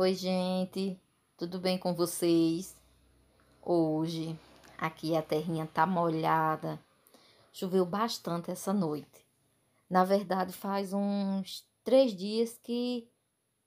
Oi, gente, tudo bem com vocês? Hoje aqui a terrinha tá molhada. Choveu bastante essa noite. Na verdade, faz uns três dias que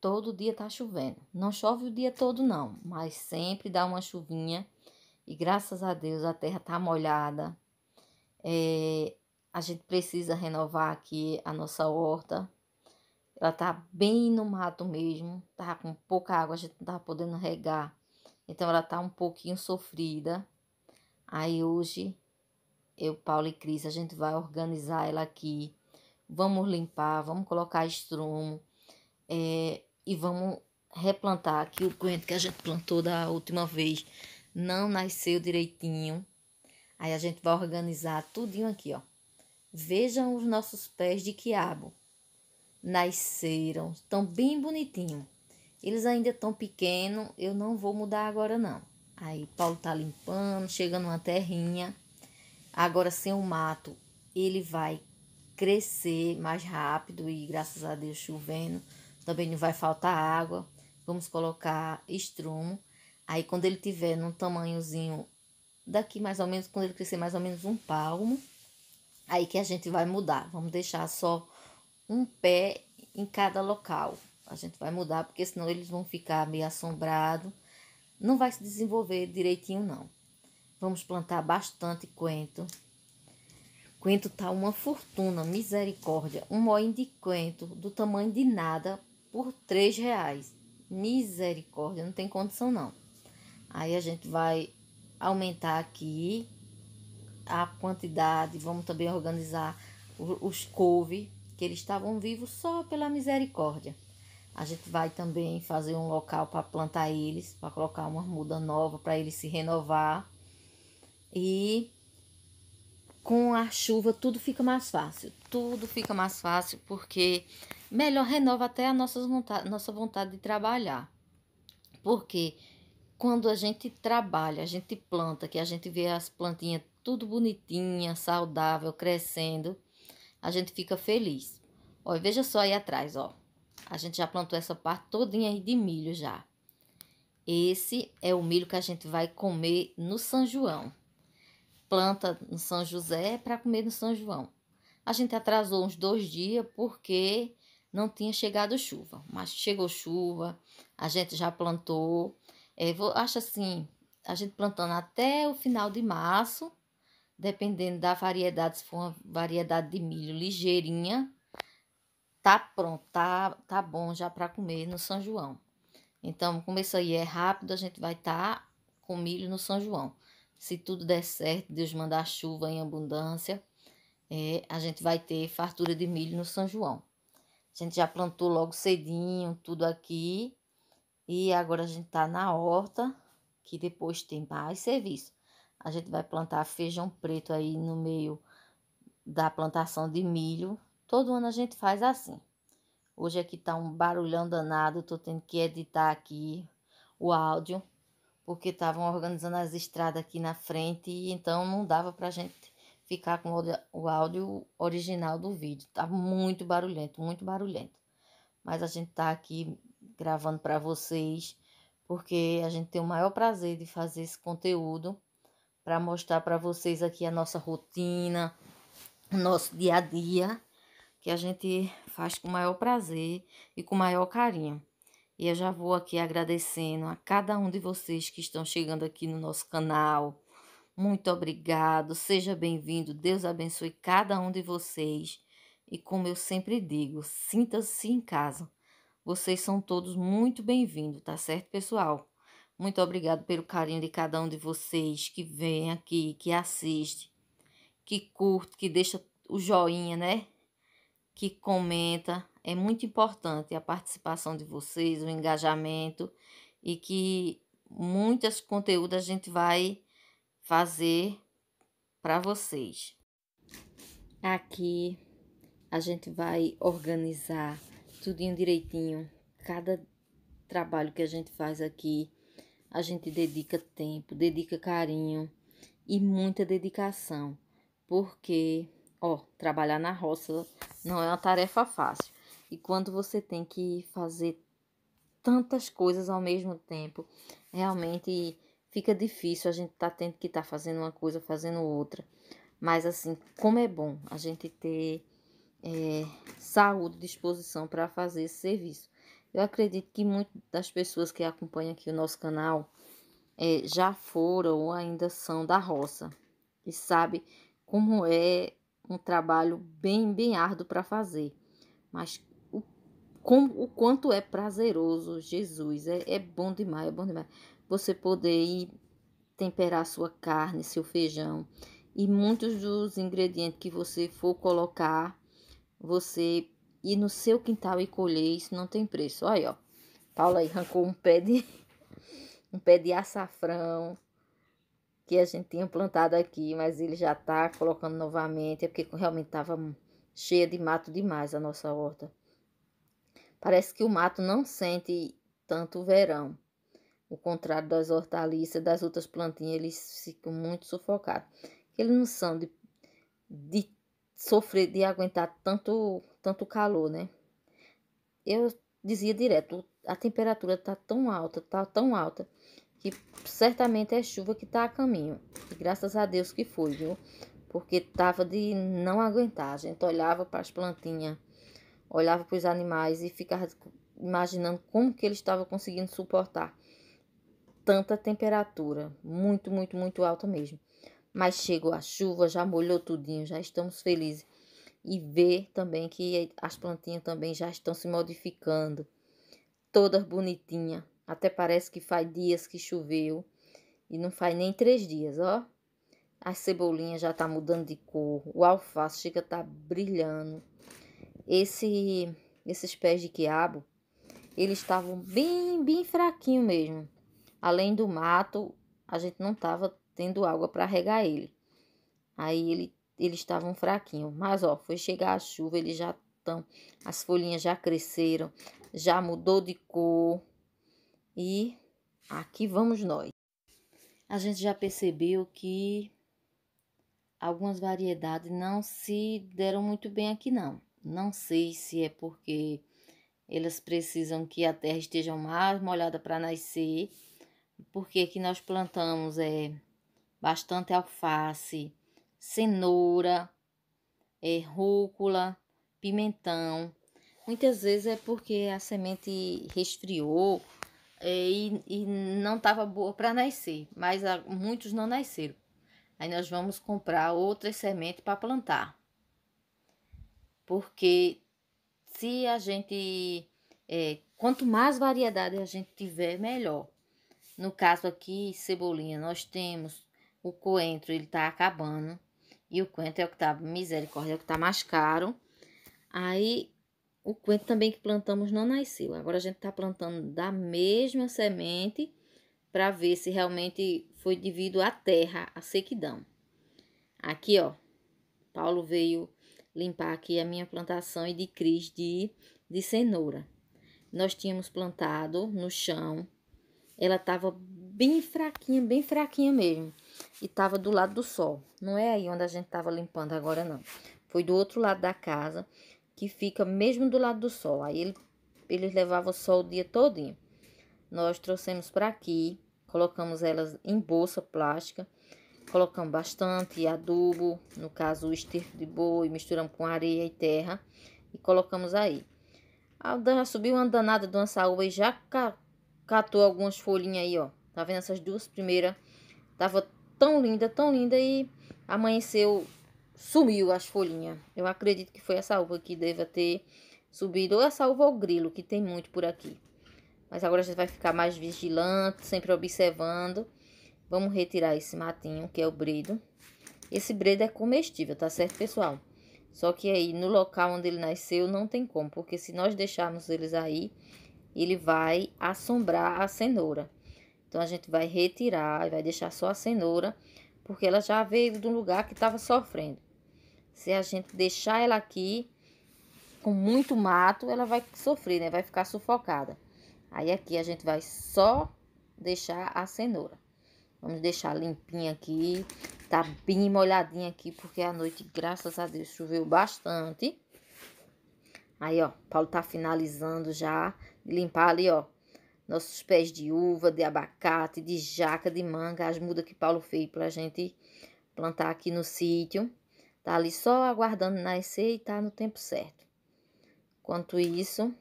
todo dia tá chovendo. Não chove o dia todo, não, mas sempre dá uma chuvinha. E graças a Deus a terra tá molhada. É, a gente precisa renovar aqui a nossa horta ela tá bem no mato mesmo, tá com pouca água, a gente não tava podendo regar. Então ela tá um pouquinho sofrida. Aí hoje eu, Paulo e Cris, a gente vai organizar ela aqui. Vamos limpar, vamos colocar estrumo é, e vamos replantar aqui o coentro que a gente plantou da última vez. Não nasceu direitinho. Aí a gente vai organizar tudinho aqui, ó. Vejam os nossos pés de quiabo nasceram, tão bem bonitinho. Eles ainda estão pequenos, eu não vou mudar agora não. Aí Paulo tá limpando, chegando uma terrinha. Agora sem o mato, ele vai crescer mais rápido e graças a Deus chovendo, também não vai faltar água. Vamos colocar estrumo. Aí quando ele tiver num tamanhozinho daqui mais ou menos quando ele crescer mais ou menos um palmo, aí que a gente vai mudar. Vamos deixar só um pé em cada local. A gente vai mudar, porque senão eles vão ficar meio assombrado. Não vai se desenvolver direitinho, não. Vamos plantar bastante coentro. Coentro tá uma fortuna, misericórdia. Um moinho de coentro do tamanho de nada por três reais. Misericórdia, não tem condição não. Aí a gente vai aumentar aqui a quantidade. Vamos também organizar os couve que eles estavam vivos só pela misericórdia. A gente vai também fazer um local para plantar eles, para colocar uma muda nova para eles se renovar. E com a chuva tudo fica mais fácil. Tudo fica mais fácil porque melhor renova até a nossa vontade, nossa vontade de trabalhar. Porque quando a gente trabalha, a gente planta, que a gente vê as plantinhas tudo bonitinha, saudável, crescendo, a gente fica feliz. Olha, veja só aí atrás, ó. A gente já plantou essa parte todinha de milho já. Esse é o milho que a gente vai comer no São João. Planta no São José para comer no São João. A gente atrasou uns dois dias porque não tinha chegado chuva, mas chegou chuva, a gente já plantou. É, vou, acho assim, a gente plantando até o final de março dependendo da variedade, se for uma variedade de milho ligeirinha, tá pronto, tá, tá bom já para comer no São João. Então, como isso aí é rápido, a gente vai estar tá com milho no São João. Se tudo der certo, Deus mandar chuva em abundância, é, a gente vai ter fartura de milho no São João. A gente já plantou logo cedinho tudo aqui. E agora a gente tá na horta, que depois tem mais serviço a gente vai plantar feijão preto aí no meio da plantação de milho. Todo ano a gente faz assim. Hoje aqui tá um barulhão danado, tô tendo que editar aqui o áudio, porque estavam organizando as estradas aqui na frente e então não dava pra gente ficar com o áudio original do vídeo. Tá muito barulhento, muito barulhento. Mas a gente tá aqui gravando para vocês, porque a gente tem o maior prazer de fazer esse conteúdo para mostrar para vocês aqui a nossa rotina, nosso dia a dia, que a gente faz com o maior prazer e com o maior carinho. E eu já vou aqui agradecendo a cada um de vocês que estão chegando aqui no nosso canal. Muito obrigado, seja bem-vindo, Deus abençoe cada um de vocês. E como eu sempre digo, sinta-se em casa. Vocês são todos muito bem-vindos, tá certo, pessoal? Muito obrigado pelo carinho de cada um de vocês que vem aqui, que assiste, que curte, que deixa o joinha, né? Que comenta. É muito importante a participação de vocês, o engajamento e que muitos conteúdos a gente vai fazer para vocês. Aqui a gente vai organizar tudinho direitinho, cada trabalho que a gente faz aqui a gente dedica tempo, dedica carinho e muita dedicação, porque, ó, trabalhar na roça não é uma tarefa fácil. E quando você tem que fazer tantas coisas ao mesmo tempo, realmente fica difícil. A gente tá tendo que estar tá fazendo uma coisa, fazendo outra. Mas assim, como é bom a gente ter é, saúde, disposição para fazer esse serviço. Eu acredito que muitas das pessoas que acompanham aqui o nosso canal é, já foram ou ainda são da roça e sabe como é um trabalho bem, bem árduo para fazer, mas o, com, o quanto é prazeroso, Jesus, é, é bom demais, é bom demais. Você poder ir temperar sua carne, seu feijão e muitos dos ingredientes que você for colocar, você e no seu quintal e colher, isso não tem preço. Olha, ó. Paula aí arrancou um pé de um pé de açafrão que a gente tinha plantado aqui, mas ele já tá colocando novamente, é porque realmente tava cheia de mato demais a nossa horta. Parece que o mato não sente tanto o verão. O contrário das hortaliças, das outras plantinhas, eles ficam muito sufocados. Eles não são de, de sofrer, de aguentar tanto tanto calor, né? Eu dizia direto, a temperatura tá tão alta, tá tão alta, que certamente é chuva que tá a caminho. E graças a Deus que foi, viu? Porque tava de não aguentar. A gente olhava para as plantinhas, olhava para os animais e ficava imaginando como que eles estavam conseguindo suportar tanta temperatura, muito, muito, muito alta mesmo. Mas chegou a chuva, já molhou tudinho, já estamos felizes e ver também que as plantinhas também já estão se modificando, todas bonitinhas. Até parece que faz dias que choveu e não faz nem três dias, ó. As cebolinhas já tá mudando de cor, o alface chega a tá brilhando. Esse, esses pés de quiabo, eles estavam bem, bem fraquinho mesmo. Além do mato, a gente não tava tendo água para regar ele. Aí ele eles estavam fraquinhos. Mas, ó, foi chegar a chuva, eles já estão. As folhinhas já cresceram, já mudou de cor. E aqui vamos nós. A gente já percebeu que algumas variedades não se deram muito bem aqui, não. Não sei se é porque elas precisam que a terra esteja mais molhada para nascer, porque aqui nós plantamos é bastante alface, cenoura, é, rúcula, pimentão. Muitas vezes é porque a semente resfriou é, e, e, não estava boa para nascer, mas a, muitos não nasceram. Aí nós vamos comprar outras sementes para plantar. Porque se a gente. É, quanto mais variedade a gente tiver, melhor. No caso aqui, cebolinha, nós temos o coentro, ele está acabando. E o coentro é o que tá, misericórdia, é o que tá mais caro. Aí, o coentro também que plantamos não nasceu. Agora a gente tá plantando da mesma semente para ver se realmente foi devido à terra, à sequidão. Aqui, ó, Paulo veio limpar aqui a minha plantação e de cris de, de cenoura. Nós tínhamos plantado no chão. Ela tava bem fraquinha, bem fraquinha mesmo e estava do lado do sol. Não é aí onde a gente estava limpando agora, não. Foi do outro lado da casa, que fica mesmo do lado do sol. Aí ele, eles levavam sol o dia todinho. Nós trouxemos para aqui, colocamos elas em bolsa plástica, colocamos bastante adubo, no caso o esterco de boi, misturamos com areia e terra e colocamos aí. A já subiu uma danada de uma saúva e já catou algumas folhinhas aí, ó. Tá vendo essas duas primeiras? Tava tão linda, tão linda e amanheceu, sumiu as folhinhas. Eu acredito que foi essa uva que deva ter subido, ou essa uva ou grilo, que tem muito por aqui. Mas agora a gente vai ficar mais vigilante, sempre observando. Vamos retirar esse matinho, que é o bredo. Esse bredo é comestível, tá certo, pessoal? Só que aí, no local onde ele nasceu, não tem como. Porque se nós deixarmos eles aí, ele vai assombrar a cenoura. Então a gente vai retirar e vai deixar só a cenoura, porque ela já veio de um lugar que estava sofrendo. Se a gente deixar ela aqui com muito mato, ela vai sofrer, né? Vai ficar sufocada. Aí aqui a gente vai só deixar a cenoura. Vamos deixar limpinha aqui. Tá bem molhadinha aqui, porque a noite, graças a Deus, choveu bastante. Aí, ó, Paulo tá finalizando já limpar ali, ó nossos pés de uva, de abacate, de jaca, de manga, as mudas que Paulo fez para a gente plantar aqui no sítio. Tá ali só aguardando nascer e tá no tempo certo. Enquanto isso,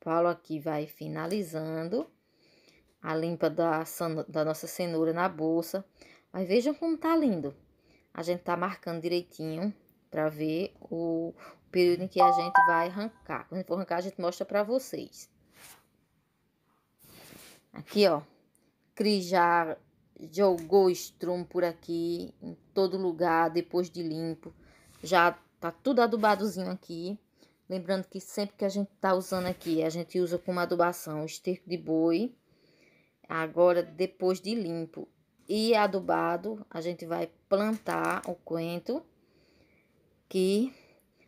Paulo aqui vai finalizando a limpa da, da nossa cenoura na bolsa. Mas vejam como tá lindo. A gente tá marcando direitinho para ver o período em que a gente vai arrancar. Quando for arrancar, a gente mostra para vocês. Aqui, ó. Cris já jogou estrum por aqui, em todo lugar, depois de limpo. Já tá tudo adubadozinho aqui. Lembrando que sempre que a gente tá usando aqui, a gente usa como adubação esterco de boi. Agora, depois de limpo e adubado, a gente vai plantar o coentro. Que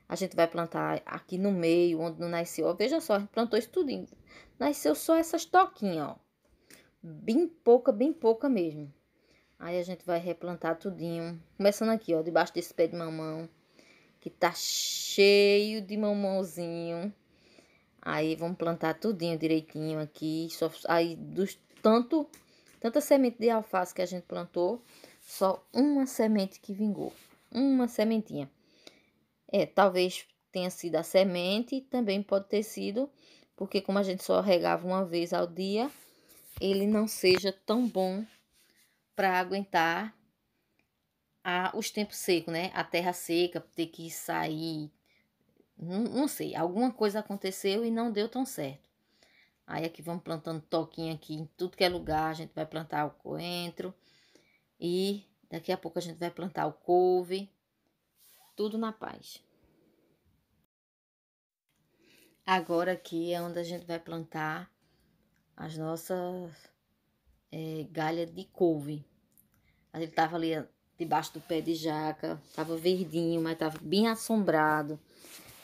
a gente vai plantar aqui no meio, onde não nasceu. veja só, a gente plantou isso tudo. Nasceu só essas toquinhas, ó bem pouca, bem pouca mesmo. Aí a gente vai replantar tudinho. Começando aqui, ó, debaixo desse pé de mamão, que tá cheio de mamãozinho. Aí vamos plantar tudinho direitinho aqui. Só, aí dos tanto, tanta semente de alface que a gente plantou, só uma semente que vingou. Uma sementinha. É, talvez tenha sido a semente, também pode ter sido, porque como a gente só regava uma vez ao dia, ele não seja tão bom para aguentar a, os tempos secos, né? A terra seca, ter que sair. Não, não, sei, alguma coisa aconteceu e não deu tão certo. Aí aqui vamos plantando toquinha aqui em tudo que é lugar. A gente vai plantar o coentro. E daqui a pouco a gente vai plantar o couve. Tudo na paz. Agora aqui é onde a gente vai plantar as nossas é, galhas de couve. Ele tava ali debaixo do pé de jaca, tava verdinho, mas tava bem assombrado.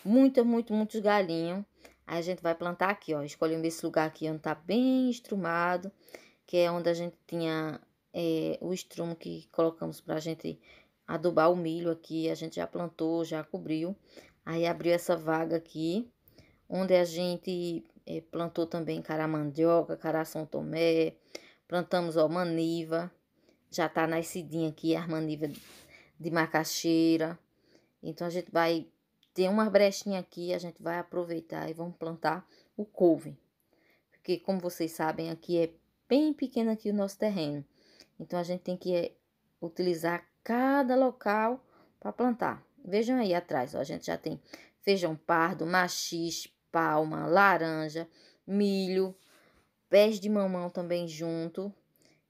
Muita, muito, muitos galinhos. Aí a gente vai plantar aqui, ó. Escolhemos esse lugar aqui onde tá bem estrumado, que é onde a gente tinha é, o estrumo que colocamos pra gente adubar o milho aqui. A gente já plantou, já cobriu. Aí abriu essa vaga aqui, onde a gente é, plantou também caramandioca, cara São Tomé, plantamos ó, maniva, já está nascidinha aqui a maniva de macaxeira. Então a gente vai ter uma brechinha aqui, a gente vai aproveitar e vamos plantar o couve. Porque como vocês sabem, aqui é bem pequeno aqui o nosso terreno. Então a gente tem que é, utilizar cada local para plantar. Vejam aí atrás, ó, a gente já tem feijão pardo, machixe, palma, laranja, milho, pés de mamão também junto.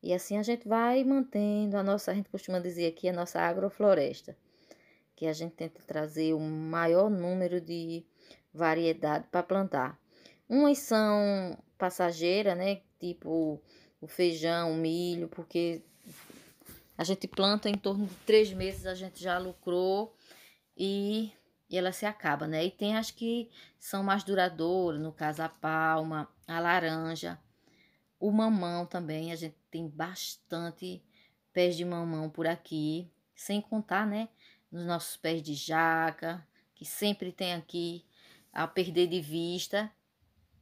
E assim a gente vai mantendo a nossa, a gente costuma dizer aqui, a nossa agrofloresta, que a gente tenta trazer o maior número de variedade para plantar. Umas são passageiras, né? Tipo o feijão, o milho, porque a gente planta em torno de três meses, a gente já lucrou e e ela se acaba, né? E tem as que são mais duradouras, no caso a palma, a laranja, o mamão também, a gente tem bastante pés de mamão por aqui, sem contar, né, nos nossos pés de jaca, que sempre tem aqui a perder de vista.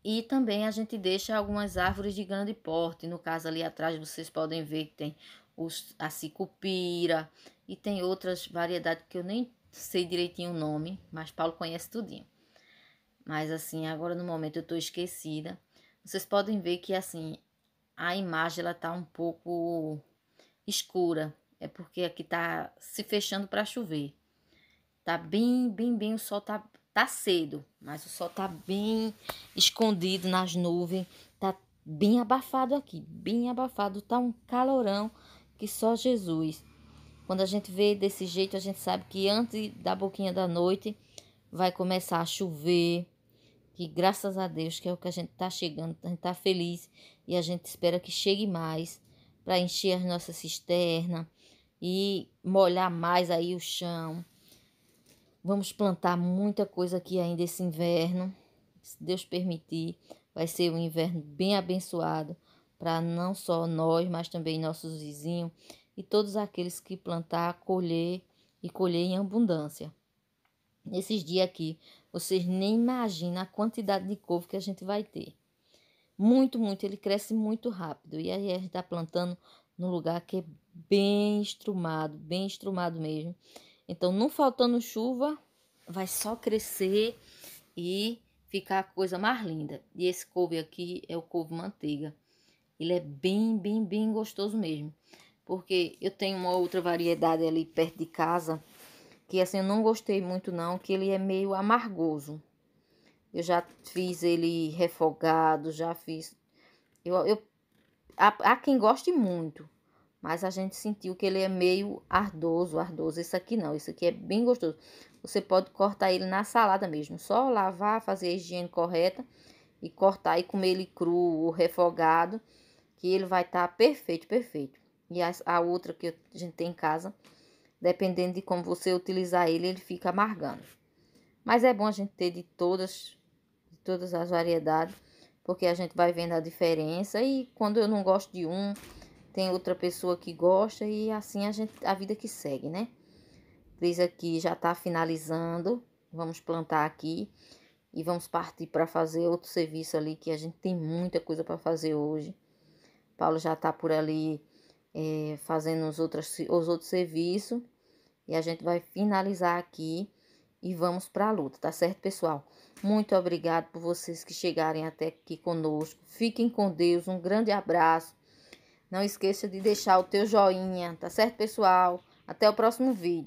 E também a gente deixa algumas árvores de grande porte, no caso ali atrás vocês podem ver que tem os, a cicupira e tem outras variedades que eu nem sei direitinho o nome, mas Paulo conhece tudinho. Mas assim, agora no momento eu tô esquecida. Vocês podem ver que assim, a imagem ela tá um pouco escura. É porque aqui tá se fechando para chover. Tá bem, bem, bem, o sol tá tá cedo, mas o sol tá bem escondido nas nuvens, tá bem abafado aqui, bem abafado, tá um calorão que só Jesus. Quando a gente vê desse jeito, a gente sabe que antes da boquinha da noite vai começar a chover. Que graças a Deus, que é o que a gente está chegando, a gente está feliz e a gente espera que chegue mais para encher as nossas cisternas e molhar mais aí o chão. Vamos plantar muita coisa aqui ainda esse inverno. Se Deus permitir, vai ser um inverno bem abençoado para não só nós, mas também nossos vizinhos e todos aqueles que plantar, colher e colher em abundância. Nesses dias aqui, vocês nem imaginam a quantidade de couve que a gente vai ter. Muito, muito, ele cresce muito rápido. E aí a gente está plantando num lugar que é bem estrumado, bem estrumado mesmo. Então, não faltando chuva, vai só crescer e ficar a coisa mais linda. E esse couve aqui é o couve manteiga. Ele é bem, bem, bem gostoso mesmo porque eu tenho uma outra variedade ali perto de casa que assim eu não gostei muito não, que ele é meio amargoso. Eu já fiz ele refogado, já fiz. Eu, eu há, há quem goste muito, mas a gente sentiu que ele é meio ardoso, ardoso. Esse aqui não, esse aqui é bem gostoso. Você pode cortar ele na salada mesmo, só lavar, fazer a higiene correta e cortar e comer ele cru ou refogado, que ele vai estar tá perfeito, perfeito e a, a outra que a gente tem em casa. Dependendo de como você utilizar ele, ele fica amargando. Mas é bom a gente ter de todas, de todas as variedades, porque a gente vai vendo a diferença. E quando eu não gosto de um, tem outra pessoa que gosta e assim a gente a vida que segue, né? Cris aqui já está finalizando. Vamos plantar aqui e vamos partir para fazer outro serviço ali que a gente tem muita coisa para fazer hoje. Paulo já está por ali é, fazendo os outros, os outros serviços. E a gente vai finalizar aqui e vamos para a luta, tá certo, pessoal? Muito obrigado por vocês que chegarem até aqui conosco. Fiquem com Deus, um grande abraço. Não esqueça de deixar o teu joinha, tá certo, pessoal? Até o próximo vídeo.